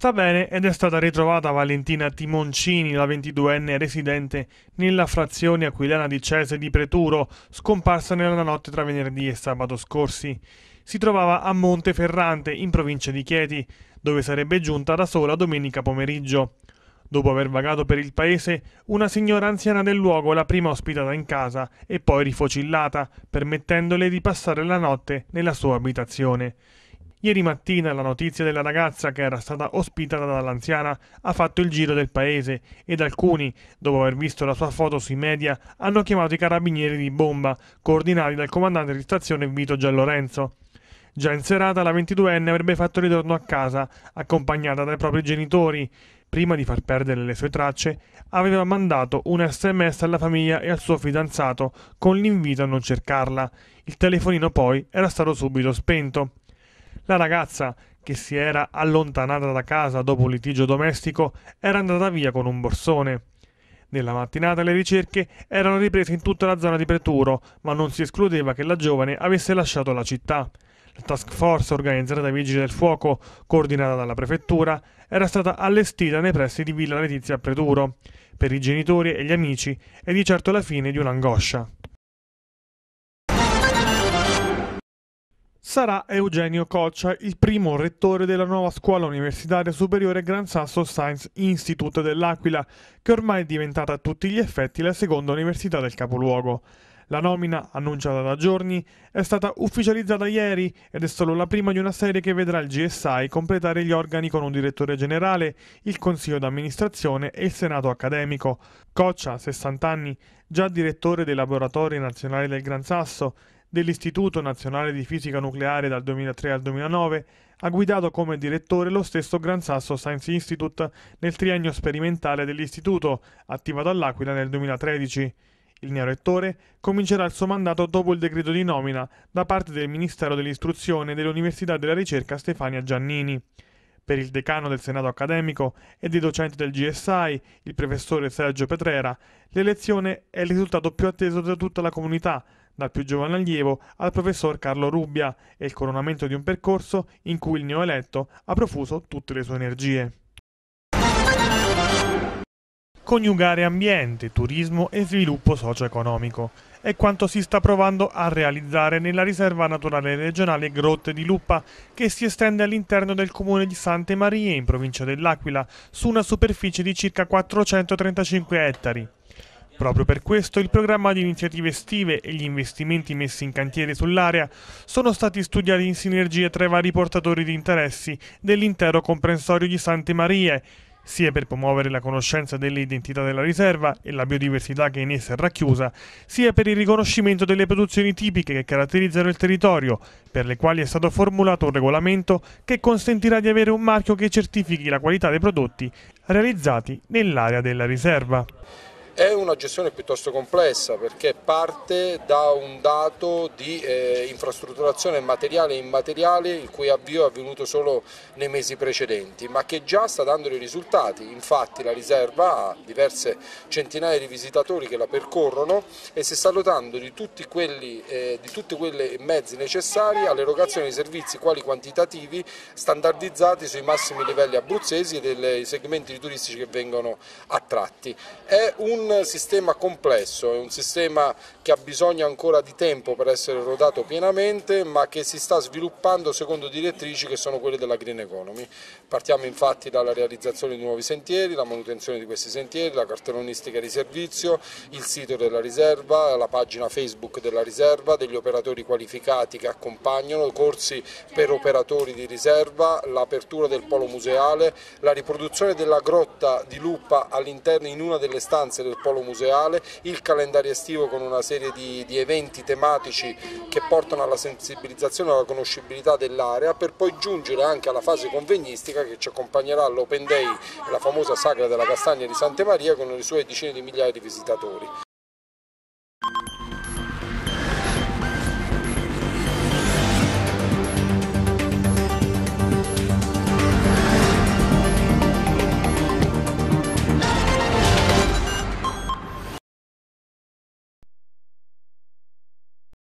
sta bene ed è stata ritrovata Valentina Timoncini, la 22enne residente nella frazione aquilana di Cese di Preturo, scomparsa nella notte tra venerdì e sabato scorsi. Si trovava a Monteferrante, in provincia di Chieti, dove sarebbe giunta da sola domenica pomeriggio. Dopo aver vagato per il paese, una signora anziana del luogo l'ha prima ospitata in casa e poi rifocillata, permettendole di passare la notte nella sua abitazione. Ieri mattina la notizia della ragazza che era stata ospitata dall'anziana ha fatto il giro del paese ed alcuni, dopo aver visto la sua foto sui media, hanno chiamato i carabinieri di bomba, coordinati dal comandante di stazione Vito Giallorenzo. Già in serata la 22enne avrebbe fatto ritorno a casa, accompagnata dai propri genitori. Prima di far perdere le sue tracce, aveva mandato un sms alla famiglia e al suo fidanzato con l'invito a non cercarla. Il telefonino poi era stato subito spento. La ragazza, che si era allontanata da casa dopo un litigio domestico, era andata via con un borsone. Nella mattinata le ricerche erano riprese in tutta la zona di Preturo, ma non si escludeva che la giovane avesse lasciato la città. La task force organizzata dai Vigili del Fuoco, coordinata dalla prefettura, era stata allestita nei pressi di Villa Letizia a Preturo, per i genitori e gli amici, è di certo la fine di un'angoscia. sarà Eugenio Coccia, il primo rettore della nuova scuola universitaria superiore Gran Sasso Science Institute dell'Aquila, che ormai è diventata a tutti gli effetti la seconda università del capoluogo. La nomina, annunciata da giorni, è stata ufficializzata ieri ed è solo la prima di una serie che vedrà il GSI completare gli organi con un direttore generale, il consiglio d'amministrazione e il senato accademico. Coccia, 60 anni, già direttore dei laboratori nazionali del Gran Sasso, dell'Istituto Nazionale di Fisica Nucleare dal 2003 al 2009, ha guidato come direttore lo stesso Gran Sasso Science Institute nel triennio sperimentale dell'istituto, attivato all'Aquila nel 2013. Il neorettore comincerà il suo mandato dopo il decreto di nomina da parte del Ministero dell'Istruzione e dell'Università della Ricerca Stefania Giannini. Per il decano del Senato accademico e dei docenti del GSI, il professore Sergio Petrera, l'elezione è il risultato più atteso da tutta la comunità, dal più giovane allievo al professor Carlo Rubbia e il coronamento di un percorso in cui il neoeletto ha profuso tutte le sue energie. Coniugare ambiente, turismo e sviluppo socio-economico è quanto si sta provando a realizzare nella riserva naturale regionale Grotte di Luppa, che si estende all'interno del comune di Sante Marie in provincia dell'Aquila, su una superficie di circa 435 ettari. Proprio per questo il programma di iniziative estive e gli investimenti messi in cantiere sull'area sono stati studiati in sinergia tra i vari portatori di interessi dell'intero comprensorio di Sante Marie, sia per promuovere la conoscenza delle identità della riserva e la biodiversità che in essa è racchiusa, sia per il riconoscimento delle produzioni tipiche che caratterizzano il territorio, per le quali è stato formulato un regolamento che consentirà di avere un marchio che certifichi la qualità dei prodotti realizzati nell'area della riserva. È una gestione piuttosto complessa perché parte da un dato di eh, infrastrutturazione materiale e immateriale il cui avvio è avvenuto solo nei mesi precedenti ma che già sta dando dei risultati, infatti la riserva ha diverse centinaia di visitatori che la percorrono e si sta dotando di tutti quelli, eh, di tutti quelle mezzi necessari all'erogazione di servizi quali quantitativi standardizzati sui massimi livelli abruzzesi e dei segmenti turistici che vengono attratti. È un sistema complesso, è un sistema che ha bisogno ancora di tempo per essere rodato pienamente, ma che si sta sviluppando secondo direttrici che sono quelle della green economy. Partiamo infatti dalla realizzazione di nuovi sentieri, la manutenzione di questi sentieri, la cartellonistica di servizio, il sito della riserva, la pagina Facebook della riserva, degli operatori qualificati che accompagnano, corsi per operatori di riserva, l'apertura del polo museale, la riproduzione della grotta di Luppa all'interno in una delle stanze del polo museale, il calendario estivo con una serie di, di eventi tematici che portano alla sensibilizzazione e alla conoscibilità dell'area per poi giungere anche alla fase convegnistica che ci accompagnerà all'Open Day, la famosa sagra della castagna di Santa Maria con le sue decine di migliaia di visitatori.